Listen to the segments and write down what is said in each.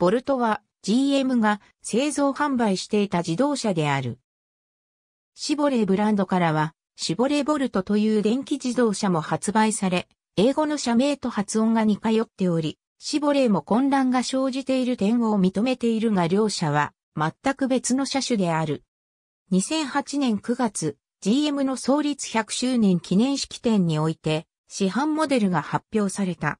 ボルトは GM が製造販売していた自動車である。シボレーブランドからは、シボレーボルトという電気自動車も発売され、英語の社名と発音が似通っており、シボレーも混乱が生じている点を認めているが両社は全く別の車種である。2008年9月、GM の創立100周年記念式典において、市販モデルが発表された。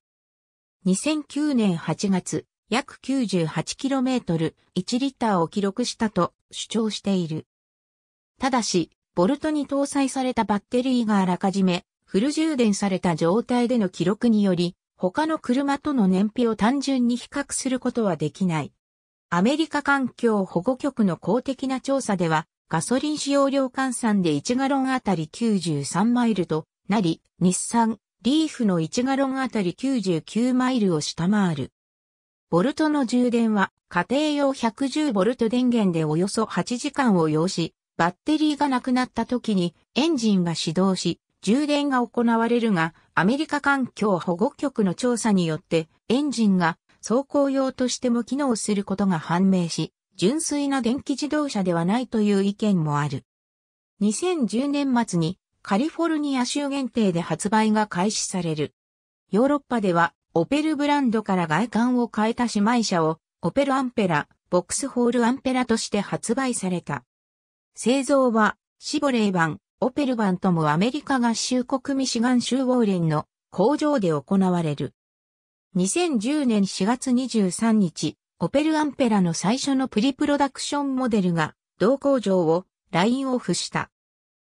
2009年8月、約 98km、1リッターを記録したと主張している。ただし、ボルトに搭載されたバッテリーがあらかじめフル充電された状態での記録により、他の車との燃費を単純に比較することはできない。アメリカ環境保護局の公的な調査では、ガソリン使用量換算で1ガロンあたり93マイルとなり、日産、リーフの1ガロンあたり99マイルを下回る。ボルトの充電は家庭用 110V 電源でおよそ8時間を要し、バッテリーがなくなった時にエンジンが始動し、充電が行われるが、アメリカ環境保護局の調査によって、エンジンが走行用としても機能することが判明し、純粋な電気自動車ではないという意見もある。2010年末にカリフォルニア州限定で発売が開始される。ヨーロッパではオペルブランドから外観を変えた姉妹車を、オペルアンペラ、ボックスホールアンペラとして発売された。製造は、シボレー版、オペル版ともアメリカ合衆国ミシガン州ウォーレンの工場で行われる。2010年4月23日、オペルアンペラの最初のプリプロダクションモデルが同工場をラインオフした。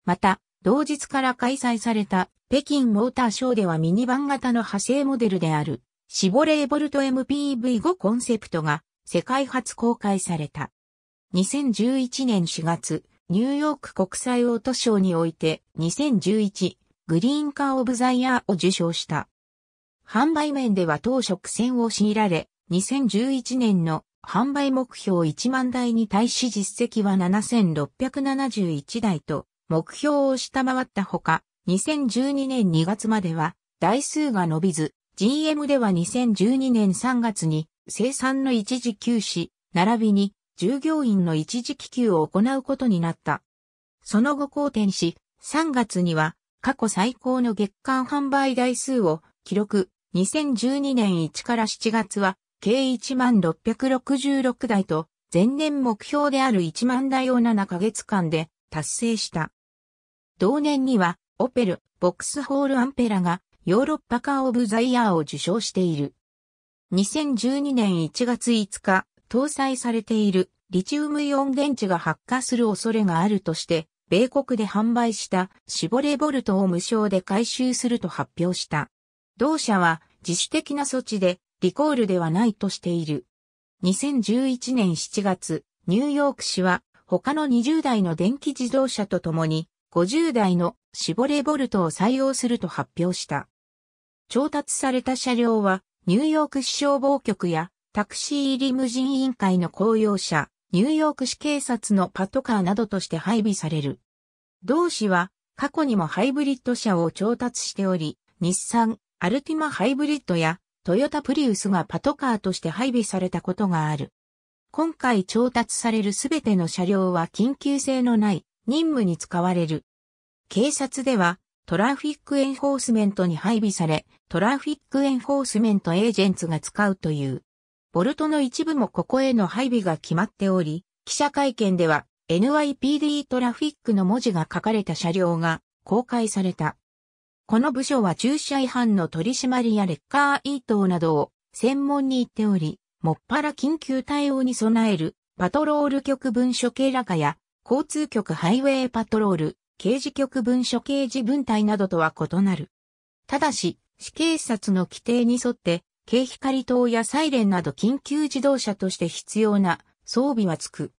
また、同日から開催された北京モーターショーではミニバン型の派生モデルであるシボレーボルト MPV5 コンセプトが世界初公開された。2011年4月、ニューヨーク国際オートショーにおいて2011グリーンカーオブザイヤーを受賞した。販売面では当初苦戦を強いられ、2011年の販売目標1万台に対し実績は7671台と目標を下回ったほか、2012年2月までは台数が伸びず、GM では2012年3月に生産の一時休止、並びに従業員の一時帰給を行うことになった。その後好転し、3月には過去最高の月間販売台数を記録。2012年1から7月は計1666台と前年目標である1万台を7ヶ月間で達成した。同年には、オペル、ボックスホールアンペラが、ヨーロッパカーオブザイヤーを受賞している。2012年1月5日、搭載されているリチウムイオン電池が発火する恐れがあるとして、米国で販売したシボレボルトを無償で回収すると発表した。同社は自主的な措置でリコールではないとしている。2011年7月、ニューヨーク市は他の20台の電気自動車とともに50台のシボレボルトを採用すると発表した。調達された車両は、ニューヨーク市消防局やタクシーリムジン委員会の公用車、ニューヨーク市警察のパトカーなどとして配備される。同市は過去にもハイブリッド車を調達しており、日産、アルティマハイブリッドやトヨタプリウスがパトカーとして配備されたことがある。今回調達されるすべての車両は緊急性のない任務に使われる。警察ではトラフィックエンフォースメントに配備され、トラフィックエンフォースメントエージェンツが使うという。ボルトの一部もここへの配備が決まっており、記者会見では NYPD トラフィックの文字が書かれた車両が公開された。この部署は駐車違反の取り締まりやレッカーイートなどを専門に行っており、もっぱら緊急対応に備えるパトロール局分所系らかや交通局ハイウェイパトロール、刑事局文書刑事分隊などとは異なる。ただし、死刑察の規定に沿って、軽光灯やサイレンなど緊急自動車として必要な装備はつく。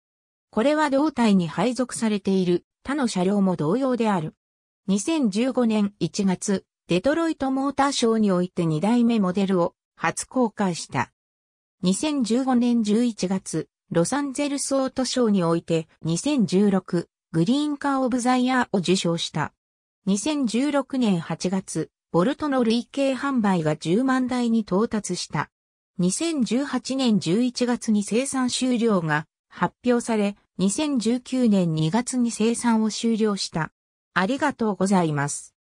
これは胴体に配属されている他の車両も同様である。2015年1月、デトロイトモーターショーにおいて2代目モデルを初公開した。2015年11月、ロサンゼルスオート賞において2016グリーンカーオブザイヤーを受賞した。2016年8月、ボルトの累計販売が10万台に到達した。2018年11月に生産終了が発表され、2019年2月に生産を終了した。ありがとうございます。